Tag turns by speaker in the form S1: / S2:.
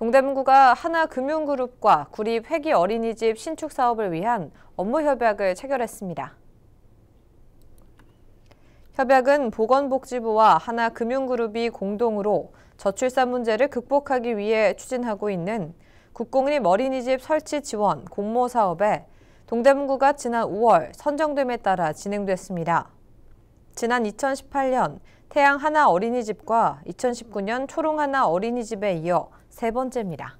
S1: 동대문구가 하나금융그룹과 구립 회기 어린이집 신축 사업을 위한 업무 협약을 체결했습니다. 협약은 보건복지부와 하나금융그룹이 공동으로 저출산 문제를 극복하기 위해 추진하고 있는 국공립 어린이집 설치 지원 공모 사업에 동대문구가 지난 5월 선정됨에 따라 진행됐습니다. 지난 2018년 태양 하나 어린이집과 2019년 초롱 하나 어린이집에 이어 세 번째입니다.